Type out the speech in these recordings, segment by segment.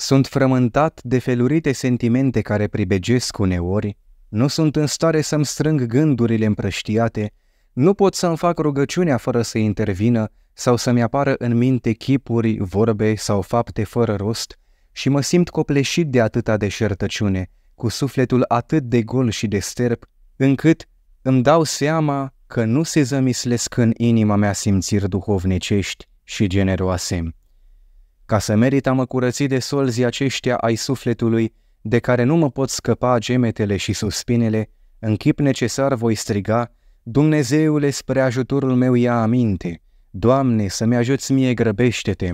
Sunt frământat de felurite sentimente care pribegesc uneori, nu sunt în stare să-mi strâng gândurile împrăștiate, nu pot să-mi fac rugăciunea fără să intervină sau să-mi apară în minte chipuri, vorbe sau fapte fără rost și mă simt copleșit de atâta deșertăciune, cu sufletul atât de gol și de sterp, încât îmi dau seama că nu se zămislesc în inima mea simțiri duhovnecești și generoase ca să merit a mă curăți de solzii aceștia ai sufletului, de care nu mă pot scăpa gemetele și suspinele, în chip necesar voi striga, Dumnezeule spre ajutorul meu ia aminte, Doamne să-mi ajuți mie grăbește-te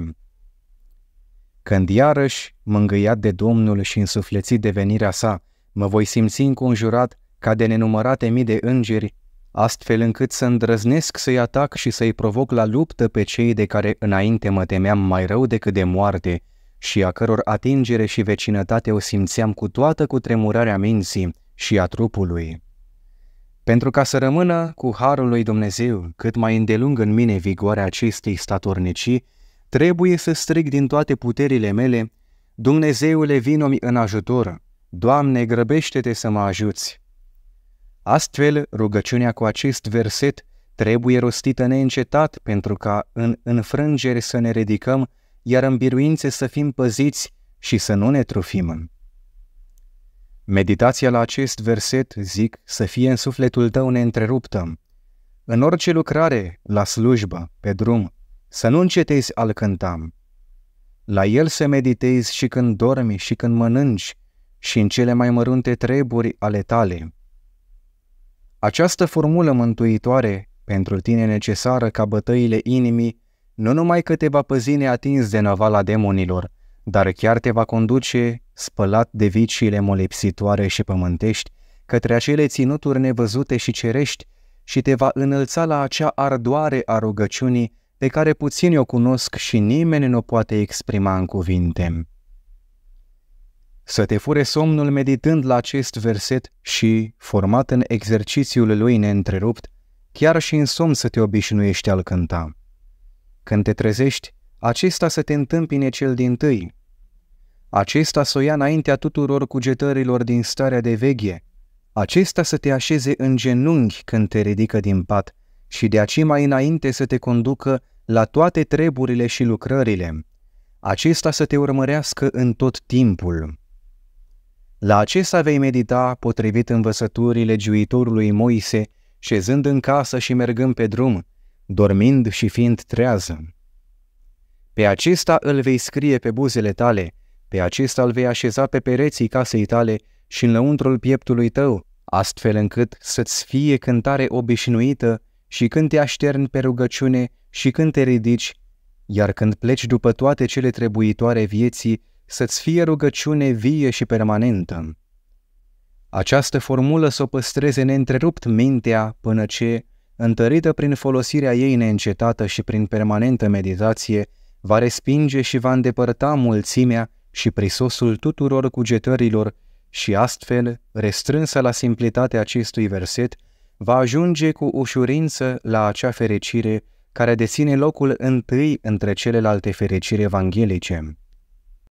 Când iarăși, mângâiat de Domnul și însuflețit de venirea sa, mă voi simți înconjurat ca de nenumărate mii de îngeri astfel încât să îndrăznesc să-i atac și să-i provoc la luptă pe cei de care înainte mă temeam mai rău decât de moarte și a căror atingere și vecinătate o simțeam cu toată cutremurarea minții și a trupului. Pentru ca să rămână cu harul lui Dumnezeu cât mai îndelung în mine vigoarea acestei statornicii, trebuie să strig din toate puterile mele, Dumnezeule, vino-mi în ajutor, Doamne, grăbește-te să mă ajuți! Astfel, rugăciunea cu acest verset trebuie rostită neîncetat pentru ca în înfrângeri să ne ridicăm, iar în biruințe să fim păziți și să nu ne trufim. Meditația la acest verset, zic, să fie în sufletul tău neîntreruptă. În orice lucrare, la slujbă, pe drum, să nu încetezi al cântam. La el să meditezi și când dormi și când mănânci și în cele mai mărunte treburi ale tale. Această formulă mântuitoare, pentru tine necesară ca bătăile inimii, nu numai că te va păzi neatins de navala demonilor, dar chiar te va conduce, spălat de viciile molepsitoare și pământești, către acele ținuturi nevăzute și cerești și te va înălța la acea ardoare a rugăciunii pe care puțini o cunosc și nimeni nu o poate exprima în cuvinte să te fure somnul meditând la acest verset și, format în exercițiul lui neîntrerupt, chiar și în somn să te obișnuiești al cânta. Când te trezești, acesta să te întâmpine cel din tâi. Acesta să o ia înaintea tuturor cugetărilor din starea de veghe. Acesta să te așeze în genunchi când te ridică din pat și de aci mai înainte să te conducă la toate treburile și lucrările. Acesta să te urmărească în tot timpul. La acesta vei medita potrivit învățăturile giuitorului Moise, șezând în casă și mergând pe drum, dormind și fiind trează. Pe acesta îl vei scrie pe buzele tale, pe acesta îl vei așeza pe pereții casei tale și în lăuntrul pieptului tău, astfel încât să-ți fie cântare obișnuită și când te așterni pe rugăciune și când te ridici, iar când pleci după toate cele trebuitoare vieții, să-ți fie rugăciune vie și permanentă. Această formulă să o păstreze neîntrerupt mintea până ce, întărită prin folosirea ei neîncetată și prin permanentă meditație, va respinge și va îndepărta mulțimea și prisosul tuturor cugetărilor și astfel, restrânsă la simplitatea acestui verset, va ajunge cu ușurință la acea fericire care deține locul întâi între celelalte fericiri evanghelice.